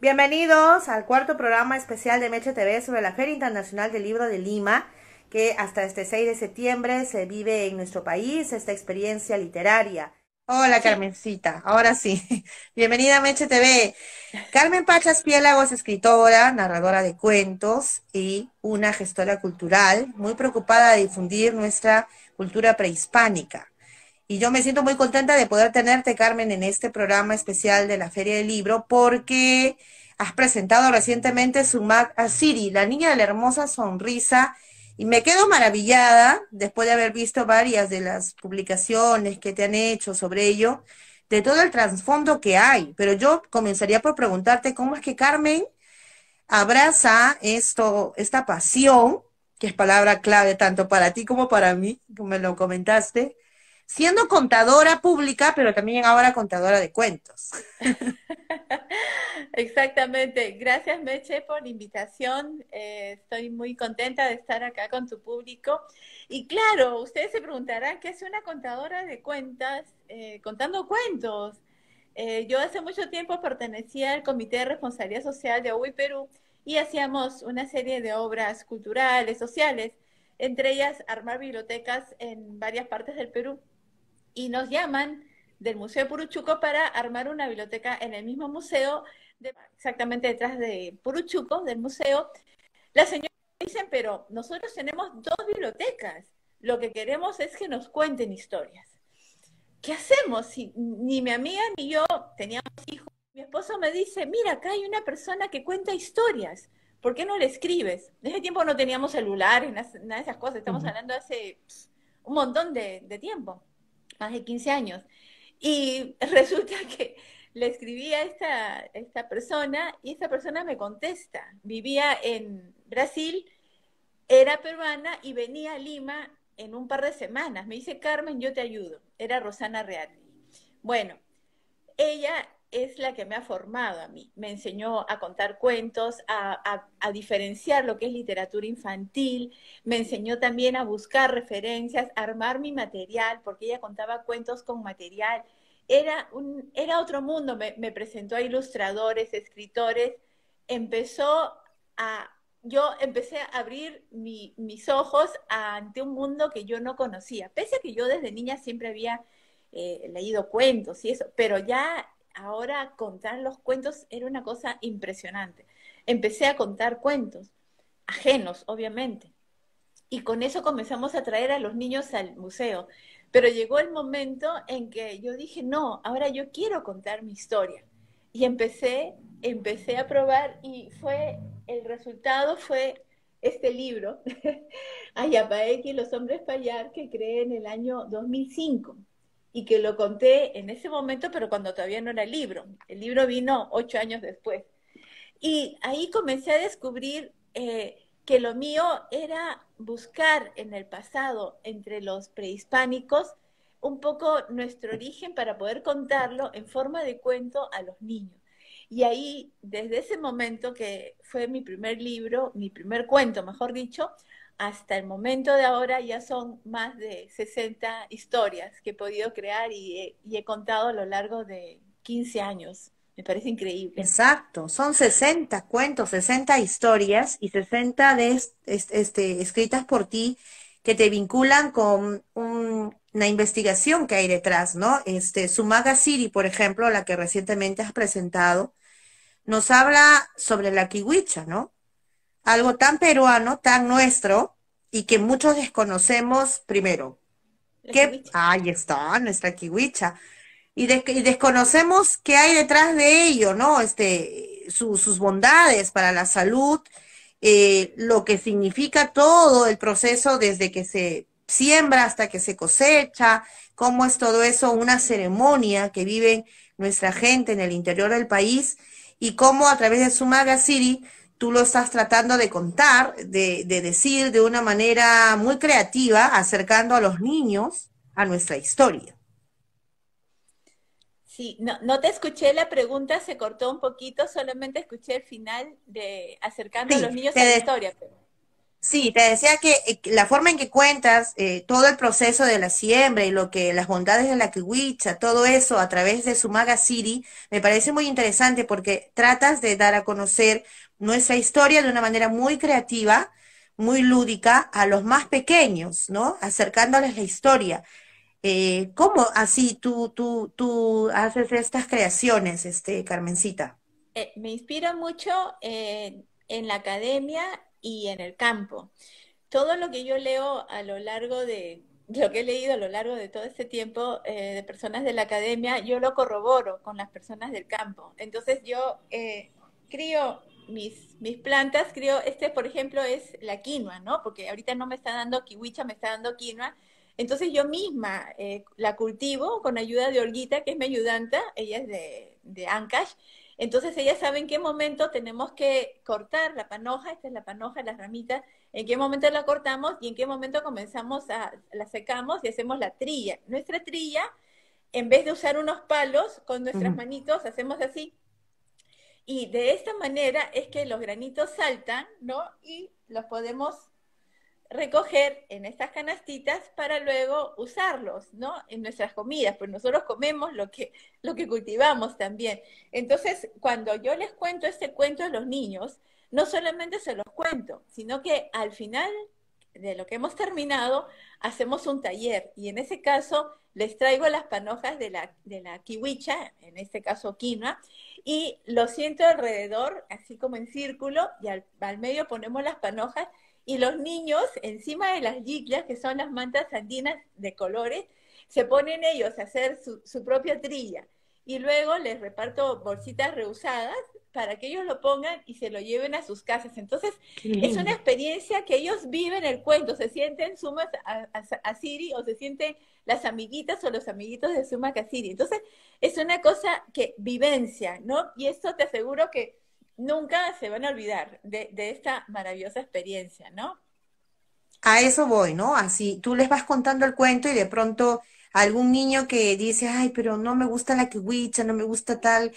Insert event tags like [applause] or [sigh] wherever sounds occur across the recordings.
Bienvenidos al cuarto programa especial de Meche TV sobre la Feria Internacional del Libro de Lima, que hasta este 6 de septiembre se vive en nuestro país, esta experiencia literaria. Hola Carmencita, ahora sí. [laughs] Bienvenida a Meche TV. Carmen Pachas Piélago es escritora, narradora de cuentos y una gestora cultural muy preocupada de difundir nuestra cultura prehispánica. Y yo me siento muy contenta de poder tenerte, Carmen, en este programa especial de la Feria del Libro, porque has presentado recientemente suma a Siri, la niña de la hermosa sonrisa, y me quedo maravillada después de haber visto varias de las publicaciones que te han hecho sobre ello, de todo el trasfondo que hay. Pero yo comenzaría por preguntarte cómo es que Carmen abraza esto, esta pasión, que es palabra clave tanto para ti como para mí, como me lo comentaste, siendo contadora pública, pero también ahora contadora de cuentos. [laughs] Exactamente. Gracias, Meche, por la invitación. Eh, estoy muy contenta de estar acá con tu público. Y claro, ustedes se preguntarán qué es una contadora de cuentas eh, contando cuentos. Eh, yo hace mucho tiempo pertenecía al Comité de Responsabilidad Social de OUI Perú y hacíamos una serie de obras culturales, sociales, entre ellas armar bibliotecas en varias partes del Perú y nos llaman del Museo de Puruchuco para armar una biblioteca en el mismo museo, exactamente detrás de Puruchuco, del museo. la señora dicen, pero nosotros tenemos dos bibliotecas, lo que queremos es que nos cuenten historias. ¿Qué hacemos ni mi amiga ni yo teníamos hijos? Mi esposo me dice, mira, acá hay una persona que cuenta historias, ¿por qué no le escribes? Desde ese tiempo no teníamos celulares, nada de esas cosas, estamos hablando hace un montón de, de tiempo más de 15 años. Y [laughs] resulta que le escribí a esta, esta persona y esta persona me contesta. Vivía en Brasil, era peruana y venía a Lima en un par de semanas. Me dice, Carmen, yo te ayudo. Era Rosana Real. Bueno, ella es la que me ha formado a mí. Me enseñó a contar cuentos, a, diferenciar lo que es literatura infantil, me enseñó también a buscar referencias, a armar mi material, porque ella contaba cuentos con material. Era, un, era otro mundo, me, presentó a ilustradores, escritores, empezó a, yo empecé a abrir mis ojos ante un mundo que yo no conocía, pese a que yo desde niña siempre había eh, leído cuentos y eso, pero ya ahora contar los cuentos era una cosa impresionante. Empecé a contar cuentos, ajenos, obviamente. Y con eso comenzamos a traer a los niños al museo. Pero llegó el momento en que yo dije, no, ahora yo quiero contar mi historia. Y empecé, empecé a probar y fue, el resultado fue este libro, [laughs] Ayapaek y los hombres fallar que creé en el año 2005 y que lo conté en ese momento, pero cuando todavía no era el libro. El libro vino ocho años después. Y ahí comencé a descubrir eh, que lo mío era buscar en el pasado, entre los prehispánicos, un poco nuestro origen para poder contarlo en forma de cuento a los niños. Y ahí, desde ese momento que fue mi primer libro, mi primer cuento, mejor dicho, hasta el momento de ahora ya son más de 60 historias que he podido crear y he, contado a lo largo de 15 años. Me parece increíble. Exacto, son 60 cuentos, 60 historias y 60 de este, escritas por ti que te vinculan con una investigación que hay detrás, ¿no? Este, Sumaga City, por ejemplo, la que recientemente has presentado, nos habla sobre la kiwicha, ¿no? algo tan peruano, tan nuestro, y que muchos desconocemos primero. Que, ahí está, nuestra kiwicha. Y, desconocemos qué hay detrás de ello, ¿no? Este, sus bondades para la salud, eh, lo que significa todo el proceso desde que se siembra hasta que se cosecha, cómo es todo eso una ceremonia que vive nuestra gente en el interior del país y cómo a través de su City tú lo estás tratando de contar, de, decir de una manera muy creativa, acercando a los niños a nuestra historia. Sí, no, no te escuché la pregunta, se cortó un poquito, solamente escuché el final de acercando a los niños a la historia. Sí, te decía eh, que la forma en que cuentas eh, todo el proceso de la siembra y lo que las bondades de la kiwicha, todo eso a través de Sumaga City, me parece muy interesante porque tratas de dar a conocer nuestra historia de una manera muy creativa, muy lúdica, a los más pequeños, ¿no? Acercándoles la historia. Eh, ¿Cómo así tú, tú, tú haces estas creaciones, este, Carmencita? Eh, me inspiro mucho en la academia y en el campo. Todo lo que yo leo a lo largo de, lo que he leído a lo largo de todo este tiempo eh, de personas de la academia, yo lo corroboro con las personas del campo. Entonces yo creo... crío mis, mis plantas, creo, este por ejemplo es la quinoa, ¿no? Porque ahorita no me está dando kiwicha, me está dando quinoa. Entonces yo misma eh, la cultivo con ayuda de Olguita, que es mi ayudanta, ella es de, de Ancash. Entonces ella sabe en qué momento tenemos que cortar la panoja, esta es la panoja, las ramitas, en qué momento la cortamos y en qué momento comenzamos a, la secamos y hacemos la trilla. Nuestra trilla, en vez de usar unos palos, con nuestras manitos hacemos así y de esta manera es que los granitos saltan, ¿no? Y los podemos recoger en estas canastitas para luego usarlos, ¿no? En nuestras comidas, pues nosotros comemos lo que, lo que cultivamos también. Entonces, cuando yo les cuento este cuento a los niños, no solamente se los cuento, sino que al final de lo que hemos terminado, hacemos un taller y en ese caso les traigo las panojas de la, de la kiwicha, en este caso quinoa, y lo siento alrededor, así como en círculo, y al, medio ponemos las panojas y los niños encima de las yiclas, que son las mantas andinas de colores, se ponen ellos a hacer su, su propia trilla. Y luego les reparto bolsitas reusadas para que ellos lo pongan y se lo lleven a sus casas. Entonces, es una experiencia que ellos viven el cuento, se sienten sumas a, Siri o se sienten las amiguitas o los amiguitos de Suma Siri. Entonces, es una cosa que vivencia, ¿no? Y esto te aseguro que nunca se van a olvidar de esta maravillosa experiencia, ¿no? A eso voy, ¿no? Así, tú les vas contando el cuento y de pronto algún niño que dice, ay, pero no me gusta la kiwicha, no me gusta tal,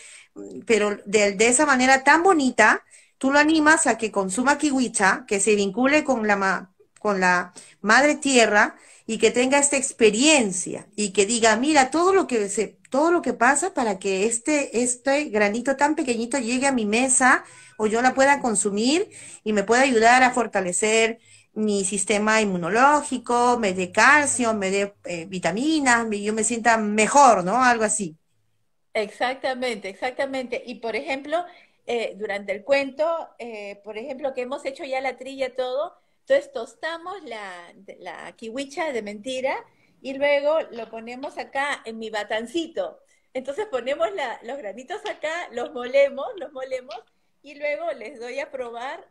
pero de, de esa manera tan bonita, tú lo animas a que consuma kiwicha, que se vincule con la, con la madre tierra y que tenga esta experiencia y que diga, mira, todo lo que se todo lo que pasa para que este, este granito tan pequeñito llegue a mi mesa o yo la pueda consumir y me pueda ayudar a fortalecer mi sistema inmunológico, me dé calcio, me dé eh, vitaminas, yo me sienta mejor, ¿no? Algo así. Exactamente, exactamente. Y por ejemplo, eh, durante el cuento, eh, por ejemplo, que hemos hecho ya la trilla todo, entonces tostamos la, la kiwicha de mentira y luego lo ponemos acá en mi batancito. Entonces ponemos los granitos acá, los molemos, los molemos y luego les doy a probar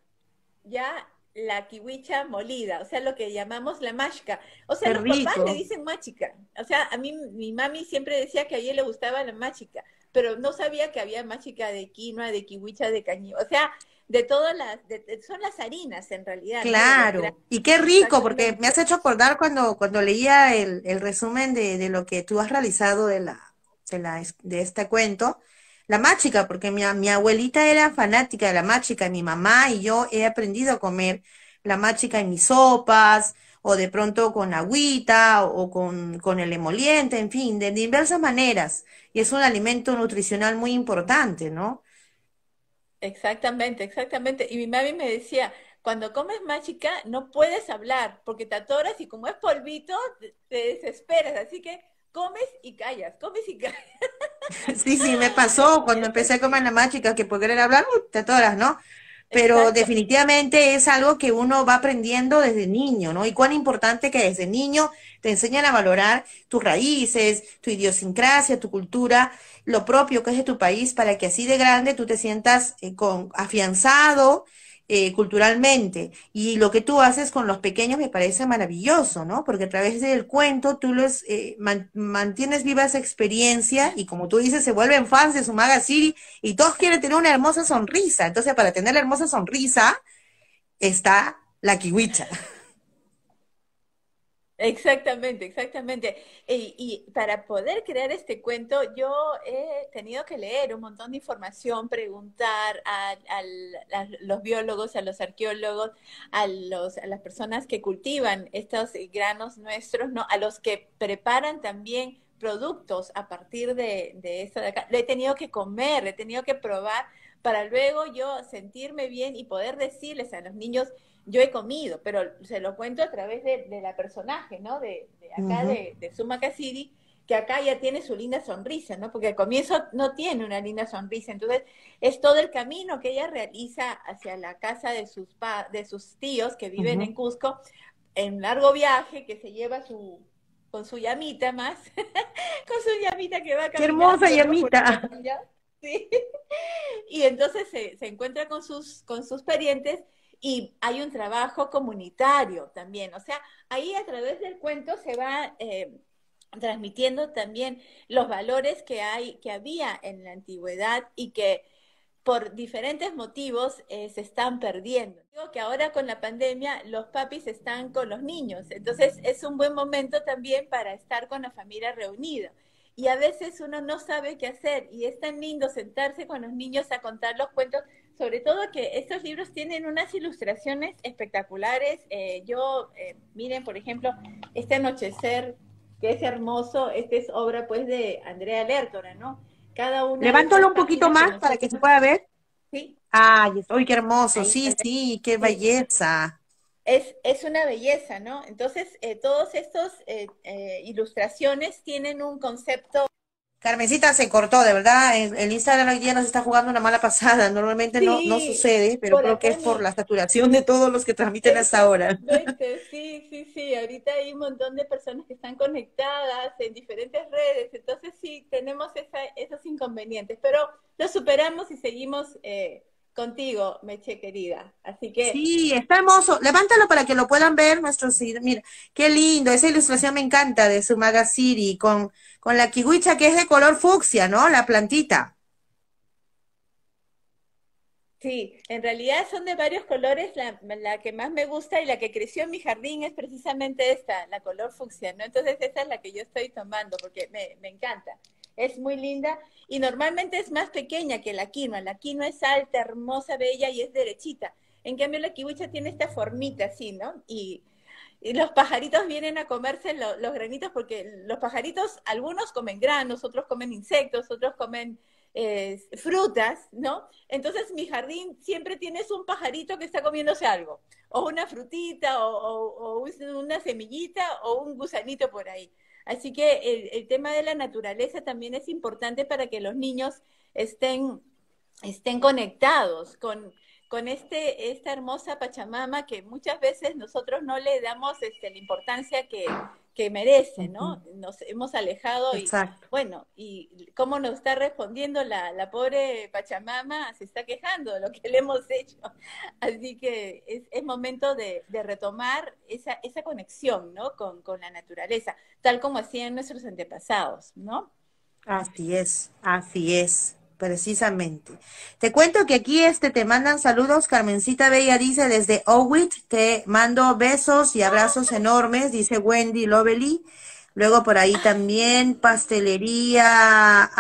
ya la kiwicha molida, o sea, lo que llamamos la machica, O sea, los papás le dicen machica. O sea, a mí mi mami siempre decía que a ella le gustaba la machica, pero no sabía que había machica de quinoa, de kiwicha, de cañí. O sea, de todas las, de, son las harinas en realidad. Claro, y qué rico, porque me has hecho acordar cuando, cuando leía el, resumen de, de, lo que tú has realizado de, la, de, este cuento, la máchica, porque mi, abuelita era fanática de la máchica, mi mamá y yo he aprendido a comer la máchica en mis sopas, o de pronto con agüita, o, con, con el emoliente, en fin, de diversas maneras. Y es un alimento nutricional muy importante, ¿no? Exactamente, exactamente. Y mi mami me decía, cuando comes mágica no puedes hablar porque te atoras y como es polvito te desesperas, así que comes y callas, comes y [laughs] callas. Sí, sí, me pasó cuando empecé a comer la mágica, que por querer hablar te atoras, ¿no? Pero definitivamente es algo que uno va aprendiendo desde niño, ¿no? Y cuán importante que desde niño te enseñan a valorar tus raíces, tu idiosincrasia, tu cultura lo propio que es de tu país para que así de grande tú te sientas eh, con, afianzado eh, culturalmente. Y lo que tú haces con los pequeños me parece maravilloso, ¿no? Porque a través del cuento tú los eh, mantienes viva esa experiencia y como tú dices, se vuelven fans de su maga y todos quieren tener una hermosa sonrisa. Entonces, para tener la hermosa sonrisa está la kiwicha. Exactamente, exactamente. Eh, y, para poder crear este cuento, yo he tenido que leer un montón de información, preguntar a, los biólogos, a los arqueólogos, a, las personas que cultivan estos granos nuestros, ¿no? a los que preparan también productos a partir de, esto de acá. Lo he tenido que comer, he tenido que probar para luego yo sentirme bien y poder decirles a los niños, yo he comido, pero se lo cuento a través de, la personaje, ¿no? De, acá, de, de Suma que acá ya tiene su linda sonrisa, ¿no? Porque al comienzo no tiene una linda sonrisa. Entonces, es todo el camino que ella realiza hacia la casa de sus, de sus tíos que viven en Cusco, en largo viaje que se lleva su con su llamita más, [laughs] con su llamita que va a ¡Qué hermosa llamita! [laughs] Sí. y entonces se, se encuentra con sus, con sus parientes y hay un trabajo comunitario también. O sea, ahí a través del cuento se va eh, transmitiendo también los valores que hay, que había en la antigüedad y que por diferentes motivos eh, se están perdiendo. Digo que ahora con la pandemia los papis están con los niños, entonces es un buen momento también para estar con la familia reunida. Y a veces uno no sabe qué hacer y es tan lindo sentarse con los niños a contar los cuentos sobre todo que estos libros tienen unas ilustraciones espectaculares. Eh, yo, eh, miren, por ejemplo, este anochecer, que es hermoso, esta es obra pues de Andrea Lertora, ¿no? Cada uno Levántalo un poquito más para que se pueda ver. Sí. Ay, qué hermoso, sí, sí, qué belleza. Es, es, una belleza, ¿no? Entonces, eh, estos estas eh, ilustraciones tienen un concepto Carmencita se cortó, de verdad. El, Instagram hoy día nos está jugando una mala pasada. Normalmente no, sucede, pero creo que es por la saturación de todos los que transmiten hasta ahora. [laughs] Este, sí, sí, sí. Ahorita hay un montón de personas que están conectadas en diferentes redes. Entonces sí, tenemos esa, esos inconvenientes, pero los superamos y seguimos eh, contigo, Meche querida. Así que. Sí, está hermoso. Levántalo para que lo puedan ver nuestros. Mira, qué lindo. Esa ilustración me encanta de su Maga con, con la kiwicha que es de color fucsia, ¿no? La plantita. Sí, en realidad son de varios colores. La, que más me gusta y la que creció en mi jardín es precisamente esta, la color fucsia, ¿no? Entonces, esta es la que yo estoy tomando porque me, me encanta es muy linda y normalmente es más pequeña que la quinoa. La quinoa es alta, hermosa, bella y es derechita. En cambio, la kiwicha tiene esta formita así, ¿no? Y, los pajaritos vienen a comerse los granitos porque los pajaritos, algunos comen granos, otros comen insectos, otros comen eh, frutas, ¿no? Entonces mi jardín siempre tienes un pajarito que está comiéndose algo, o una frutita, o una semillita, o un gusanito por ahí. Así que el, tema de la naturaleza también es importante para que los niños estén, estén conectados con, con este, esta hermosa Pachamama que muchas veces nosotros no le damos este, la importancia que, que merece, ¿no? Nos hemos alejado y bueno, y cómo nos está respondiendo la, pobre Pachamama, se está quejando de lo que le hemos hecho. Así que es, momento de, retomar esa, esa, conexión, ¿no? con, la naturaleza, tal como hacían nuestros antepasados, ¿no? Así es, así es precisamente. Te cuento que aquí este te mandan saludos, Carmencita Bella dice desde Owit, te mando besos y abrazos enormes, dice Wendy Lovely. Luego por ahí también pastelería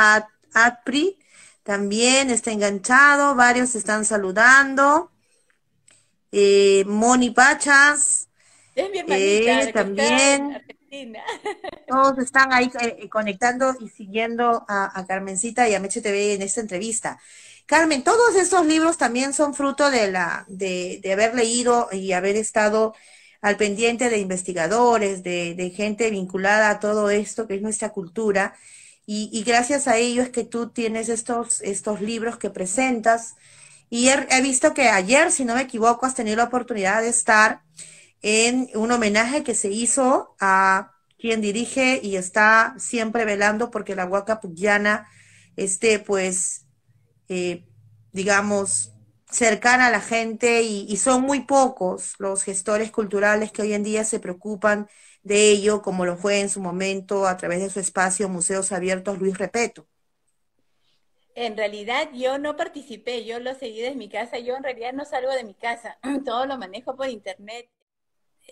Apri, también está enganchado, varios están saludando. Eh, Moni Pachas, eh, también. Todos están ahí eh, conectando y siguiendo a, Carmencita y a Meche en esta entrevista. Carmen, todos estos libros también son fruto de, la, de, haber leído y haber estado al pendiente de investigadores, de, gente vinculada a todo esto que es nuestra cultura. Y, gracias a ellos es que tú tienes estos, estos libros que presentas. Y he, visto que ayer, si no me equivoco, has tenido la oportunidad de estar en un homenaje que se hizo a quien dirige y está siempre velando porque la Huaca esté, pues, eh, digamos, cercana a la gente y, y, son muy pocos los gestores culturales que hoy en día se preocupan de ello, como lo fue en su momento a través de su espacio Museos Abiertos Luis Repeto. En realidad yo no participé, yo lo seguí desde mi casa, yo en realidad no salgo de mi casa, [clears throat] todo lo manejo por internet.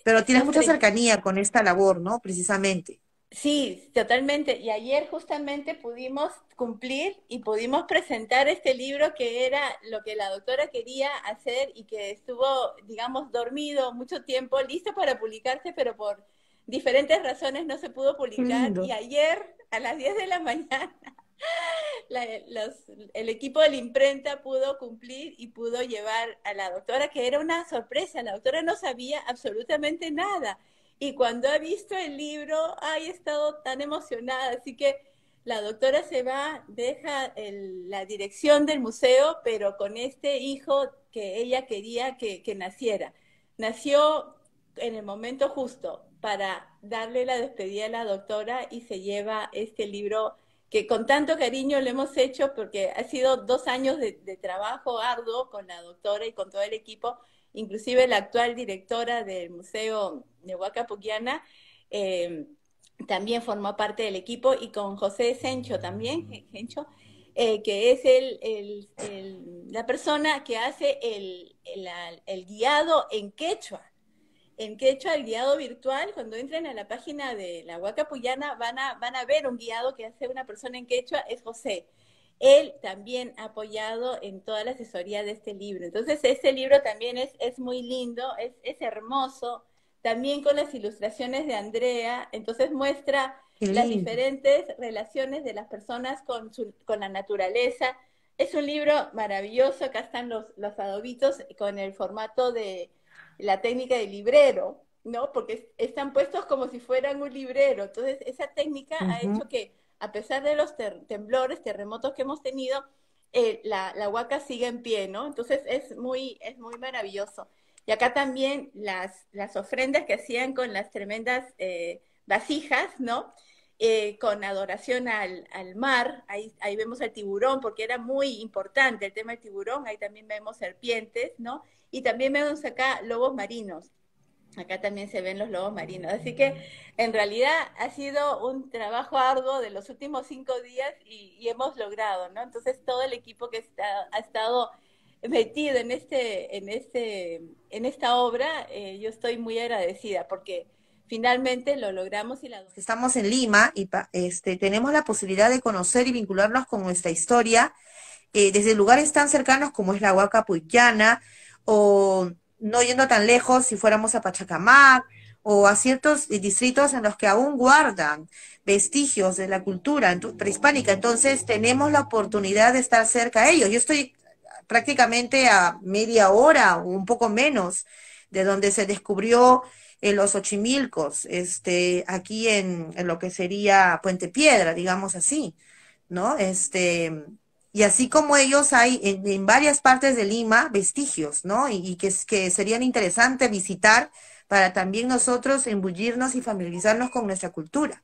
Pero tienes mucha este, cercanía con esta labor, ¿no? Precisamente. Sí, totalmente. Y ayer justamente pudimos cumplir y pudimos presentar este libro que era lo que la doctora quería hacer y que estuvo, digamos, dormido mucho tiempo, listo para publicarse, pero por diferentes razones no se pudo publicar. Y ayer a las 10 de la [laughs] mañana [laughs] el equipo de la imprenta pudo cumplir y pudo llevar a la doctora, que era una sorpresa, la doctora no sabía absolutamente nada. Y cuando ha visto el libro, ha estado tan emocionada, así que la doctora se va, deja la dirección del museo, pero con este hijo que ella quería que naciera. Nació en el momento justo para darle la despedida a la doctora y se lleva este libro que con tanto cariño lo hemos hecho porque ha sido dos años de, trabajo arduo con la doctora y con todo el equipo, inclusive la actual directora del Museo de Huacapuquiana. Eh, también formó parte del equipo y con José Sencho también, eh, que es el, la persona que hace el, guiado en quechua en quechua el guiado virtual, cuando entren a la página de la Huaca Puyana, van a, van a ver un guiado que hace una persona en quechua, es José. Él también ha apoyado en toda la asesoría de este libro. Entonces, este libro también es, es muy lindo, es, es hermoso, también con las ilustraciones de Andrea, entonces muestra las diferentes relaciones de las personas con, con la naturaleza. Es un libro maravilloso, acá están los, los adobitos con el formato de, la técnica del librero, ¿no? Porque están puestos como si fueran un librero. Entonces, esa técnica ha hecho que, a pesar de los temblores, terremotos que hemos tenido, eh, la, huaca sigue en pie, ¿no? Entonces, es muy, es muy maravilloso. Y acá también las, las ofrendas que hacían con las tremendas eh, vasijas, ¿no? Eh, con adoración al, mar, ahí, vemos al tiburón, porque era muy importante el tema del tiburón, ahí también vemos serpientes, ¿no? Y también vemos acá lobos marinos, acá también se ven los lobos marinos, así que en realidad ha sido un trabajo arduo de los últimos cinco días y, hemos logrado, ¿no? Entonces todo el equipo que ha estado metido en, este, en, este, en esta obra, eh, yo estoy muy agradecida porque finalmente lo logramos y la Estamos en Lima y este, tenemos la posibilidad de conocer y vincularnos con nuestra historia eh, desde lugares tan cercanos como es la Huaca Puyana o no yendo tan lejos si fuéramos a Pachacamac o a ciertos distritos en los que aún guardan vestigios de la cultura prehispánica. Entonces tenemos la oportunidad de estar cerca a ellos. Yo estoy prácticamente a media hora o un poco menos de donde se descubrió en los ochimilcos, este, aquí en, lo que sería Puente Piedra, digamos así, ¿no? Este, y así como ellos hay en, varias partes de Lima vestigios, ¿no? Y, que, que serían interesante visitar para también nosotros embullirnos y familiarizarnos con nuestra cultura.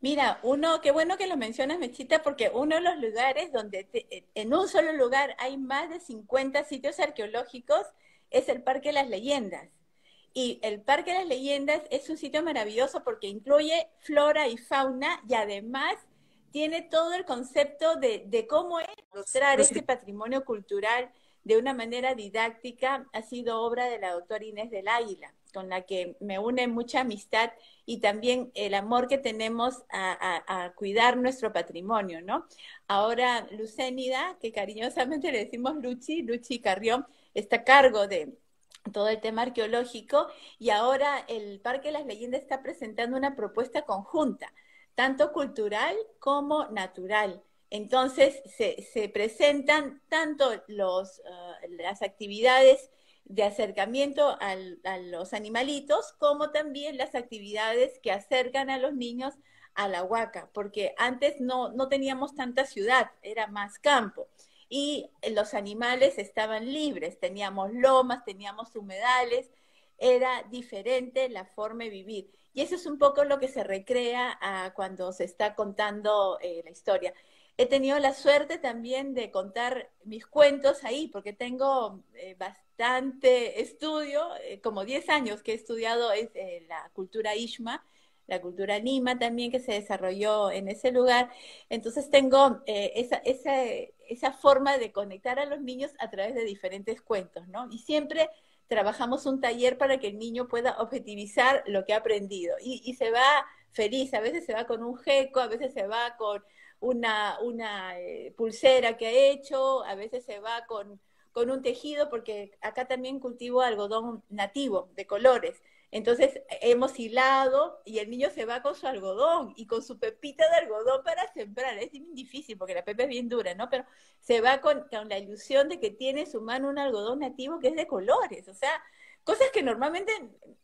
Mira, uno, qué bueno que lo mencionas, Mechita, porque uno de los lugares donde eh, en un solo lugar hay más de 50 sitios arqueológicos es el Parque de las Leyendas. Y el Parque de las Leyendas es un sitio maravilloso porque incluye flora y fauna y además tiene todo el concepto de, cómo es mostrar este patrimonio cultural de una manera didáctica. Ha sido obra de la doctora Inés del Águila, con la que me une mucha amistad y también el amor que tenemos a, cuidar nuestro patrimonio, ¿no? Ahora, Lucénida, que cariñosamente le decimos Luchi, Luchi Carrión, está a cargo de todo el tema arqueológico y ahora el Parque de las Leyendas está presentando una propuesta conjunta, tanto cultural como natural. Entonces se, presentan tanto los, eh, las actividades de acercamiento a los animalitos como también las actividades que acercan a los niños a la huaca, porque antes no teníamos tanta ciudad, era más campo y eh, los animales estaban libres, teníamos lomas, teníamos humedales, era diferente la forma de vivir. Y eso es un poco lo que se recrea ah, cuando se está contando eh, la historia. He tenido la suerte también de contar mis cuentos ahí, porque tengo eh, bastante estudio, como 10 años que he estudiado es, la cultura Ishma, la cultura Lima también que se desarrolló en ese lugar. Entonces tengo esa, esa forma de conectar a los niños a través de diferentes cuentos, ¿no? Y siempre trabajamos un taller para que el niño pueda objetivizar lo que ha aprendido. Y, se va feliz, a veces se va con un geco, a veces se va con una, eh, pulsera que ha hecho, a veces se va con, con un tejido, porque acá también cultivo algodón nativo de colores. Entonces hemos hilado y el niño se va con su algodón y con su pepita de algodón para sembrar. Es difícil porque la pepa es bien dura, ¿no? Pero se va con, la ilusión de que tiene en su mano un algodón nativo que es de colores. O sea, cosas que normalmente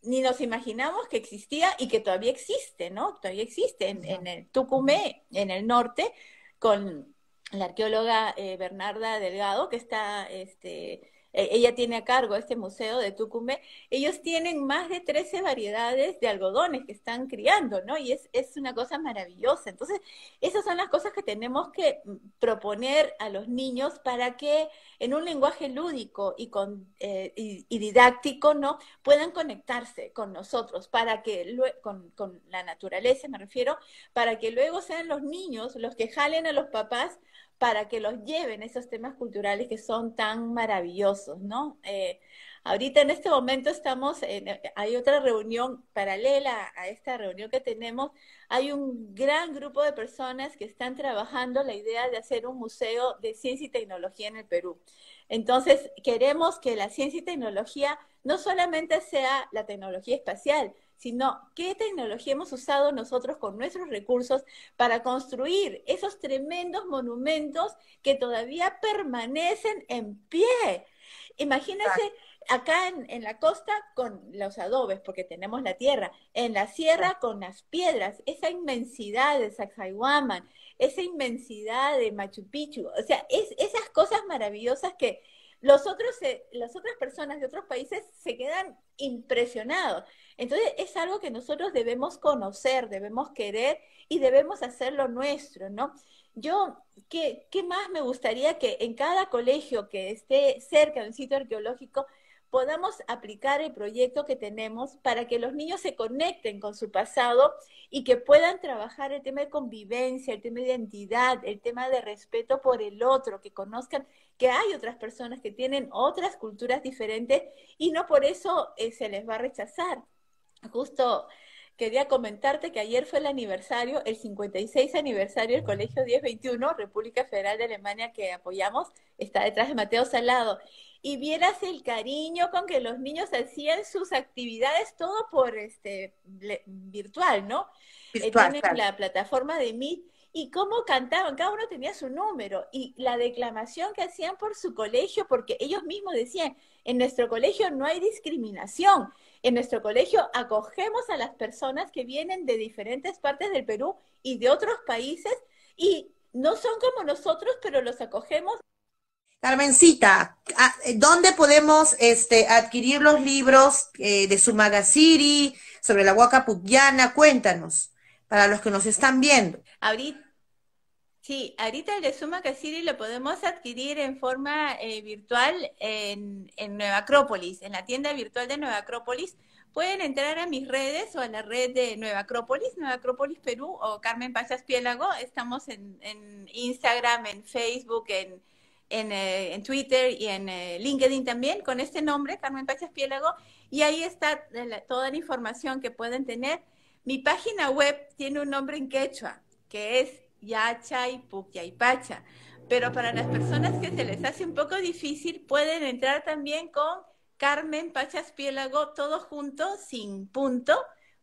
ni nos imaginamos que existía y que todavía existe, ¿no? Todavía existe en, el Tucumé, en el norte, con la arqueóloga eh, Bernarda Delgado, que está este, eh, ella tiene a cargo este museo de Tucumbe, ellos tienen más de 13 variedades de algodones que están criando, ¿no? Y es, es una cosa maravillosa. Entonces, esas son las cosas que tenemos que mm, proponer a los niños para que en un lenguaje lúdico y, con, eh, didáctico, ¿no? Puedan conectarse con nosotros, para que, con la naturaleza me refiero, para que luego sean los niños los que jalen a los papás para que los lleven esos temas culturales que son tan maravillosos, ¿no? Eh, ahorita en este momento estamos, eh, hay otra reunión paralela a esta reunión que tenemos, hay un gran grupo de personas que están trabajando la idea de hacer un museo de ciencia y tecnología en el Perú. Entonces, queremos que la ciencia y tecnología no solamente sea la tecnología espacial, sino qué tecnología hemos usado nosotros con nuestros recursos para construir esos tremendos monumentos que todavía permanecen en pie. Imagínense acá en, la costa con los adobes, porque tenemos la tierra, en la sierra con las piedras, esa inmensidad de Sacsayhuaman, esa inmensidad de Machu Picchu, o sea, esas cosas maravillosas que los otros las otras personas de otros países se quedan impresionados. Entonces es algo que nosotros debemos conocer, debemos querer y debemos hacerlo nuestro, ¿no? Yo, ¿qué, qué más me gustaría que en cada colegio que esté cerca de un sitio arqueológico podamos aplicar el proyecto que tenemos para que los niños se conecten con su pasado y que puedan trabajar el tema de convivencia, el tema de identidad, el tema de respeto por el otro, que conozcan que hay otras personas que tienen otras culturas diferentes y no por eso eh, se les va a rechazar. Justo quería comentarte que ayer fue el aniversario, el 56 aniversario del Colegio 1021, República Federal de Alemania, que apoyamos, está detrás de Mateo Salado. Y vieras el cariño con que los niños hacían sus actividades, todo por este virtual, ¿no? Eh, virtual, Tienen la plataforma de Meet y cómo cantaban, cada uno tenía su número y la declamación que hacían por su colegio, porque ellos mismos decían, en nuestro colegio no hay discriminación, en nuestro colegio acogemos a las personas que vienen de diferentes partes del Perú y de otros países y no son como nosotros, pero los acogemos. Carmencita, ah, eh, ¿dónde podemos este, adquirir los libros eh, de Sumagasiri sobre la Huaca Cuéntanos, para los que nos están viendo. Ahorita Sí, ahorita el de Suma Casiri lo podemos adquirir en forma eh, virtual en, Nueva Acrópolis, en la tienda virtual de Nueva Acrópolis. Pueden entrar a mis redes o a la red de Nueva Acrópolis, Nueva Acrópolis Perú o Carmen Pachas Piélago. Estamos en, Instagram, en Facebook, en, eh, Twitter y en eh, LinkedIn también con este nombre, Carmen Pachas Piélago. Y ahí está toda la información que pueden tener. Mi página web tiene un nombre en quechua, que es yacha y y pacha. Pero para las personas que se les hace un poco difícil, pueden entrar también con Carmen Piélago, todo juntos sin punto,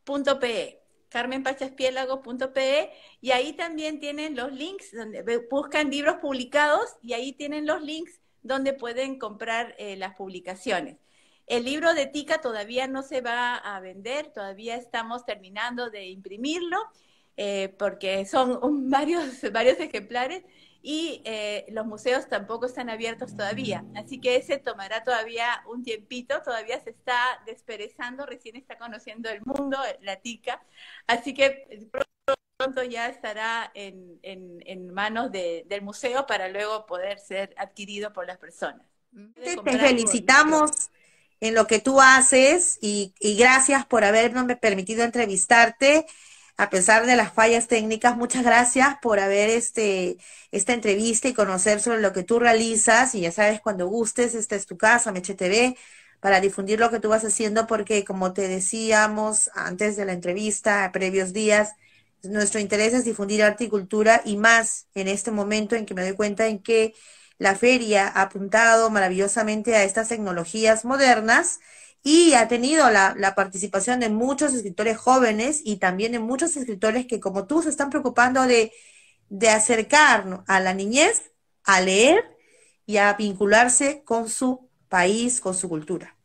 punto PE. pe y ahí también tienen los links donde buscan libros publicados y ahí tienen los links donde pueden comprar eh, las publicaciones. El libro de Tica todavía no se va a vender, todavía estamos terminando de imprimirlo eh, porque son [laughs] varios, varios ejemplares y eh, los museos tampoco están abiertos todavía. Así que ese tomará todavía un tiempito, todavía se está desperezando, recién está conociendo el mundo, la tica. Así que pronto, ya estará en, en, manos del museo para luego poder ser adquirido por las personas. Mm, Te felicitamos en lo que tú haces y, gracias por habernos permitido entrevistarte a pesar de las fallas técnicas, muchas gracias por haber este, esta entrevista y conocer sobre lo que tú realizas. Y ya sabes, cuando gustes, esta es tu casa, Meche TV, para difundir lo que tú vas haciendo, porque como te decíamos antes de la entrevista, a previos días, nuestro interés es difundir arte y cultura y más en este momento en que me doy cuenta en que la feria ha apuntado maravillosamente a estas tecnologías modernas y ha tenido la, participación de muchos escritores jóvenes y también de muchos escritores que como tú se están preocupando de, de acercar a la niñez a leer y a vincularse con su país, con su cultura.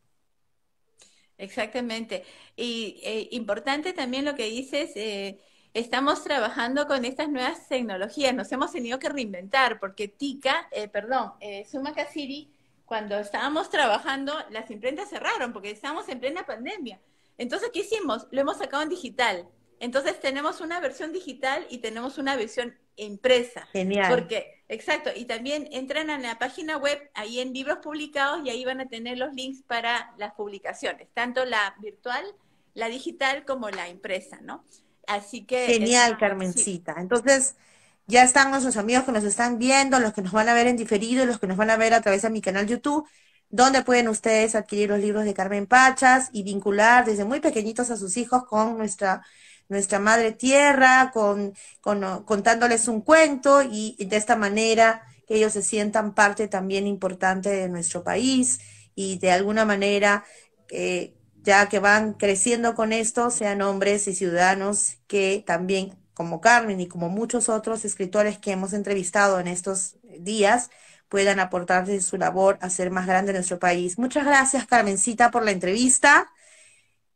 Exactamente. Y eh, importante también lo que dices. Eh, estamos trabajando con estas nuevas tecnologías, nos hemos tenido que reinventar porque TICA, eh, perdón, eh, Sumacaciri, cuando estábamos trabajando, las imprentas cerraron porque estábamos en plena pandemia. Entonces, ¿qué hicimos? Lo hemos sacado en digital. Entonces, tenemos una versión digital y tenemos una versión impresa. Genial. Porque, exacto, y también entran a la página web, ahí en libros publicados, y ahí van a tener los links para las publicaciones, tanto la virtual, la digital como la impresa, ¿no? Así que... Genial, Carmencita. Entonces, ya están nuestros amigos que nos están viendo, los que nos van a ver en diferido, los que nos van a ver a través de mi canal YouTube, donde pueden ustedes adquirir los libros de Carmen Pachas y vincular desde muy pequeñitos a sus hijos con nuestra nuestra madre tierra, con, contándoles un cuento y, de esta manera que ellos se sientan parte también importante de nuestro país y de alguna manera eh, ya que van creciendo con esto, sean hombres y ciudadanos que también, como Carmen y como muchos otros escritores que hemos entrevistado en estos días, puedan aportar su labor a ser más grande nuestro país. Muchas gracias, Carmencita, por la entrevista.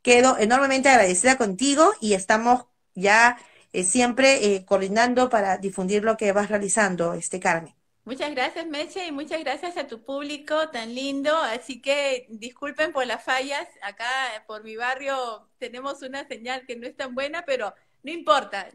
Quedo enormemente agradecida contigo y estamos ya eh, siempre eh, coordinando para difundir lo que vas realizando, este Carmen. Muchas gracias, Meche, y muchas gracias a tu público tan lindo. Así que disculpen por las fallas. Acá por mi barrio tenemos una señal que no es tan buena, pero no importa.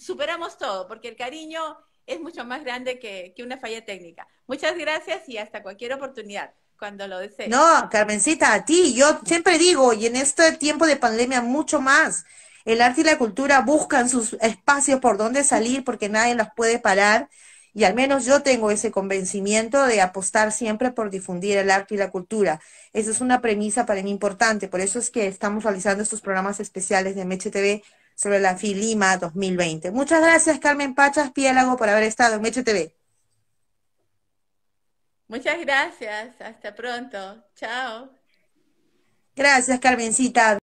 Superamos todo, porque el cariño es mucho más grande que, una falla técnica. Muchas gracias y hasta cualquier oportunidad cuando lo desees. No, Carmencita, a ti, yo siempre digo, y en este tiempo de pandemia mucho más, el arte y la cultura buscan sus espacios por donde salir porque nadie los puede parar. Y al menos yo tengo ese convencimiento de apostar siempre por difundir el arte y la cultura. Esa es una premisa para mí importante. Por eso es que estamos realizando estos programas especiales de Meche TV sobre la FILIMA 2020. Muchas gracias, Carmen Pachas Piélago, por haber estado en Meche TV. Muchas gracias. Hasta pronto. Chao. Gracias, Carmencita.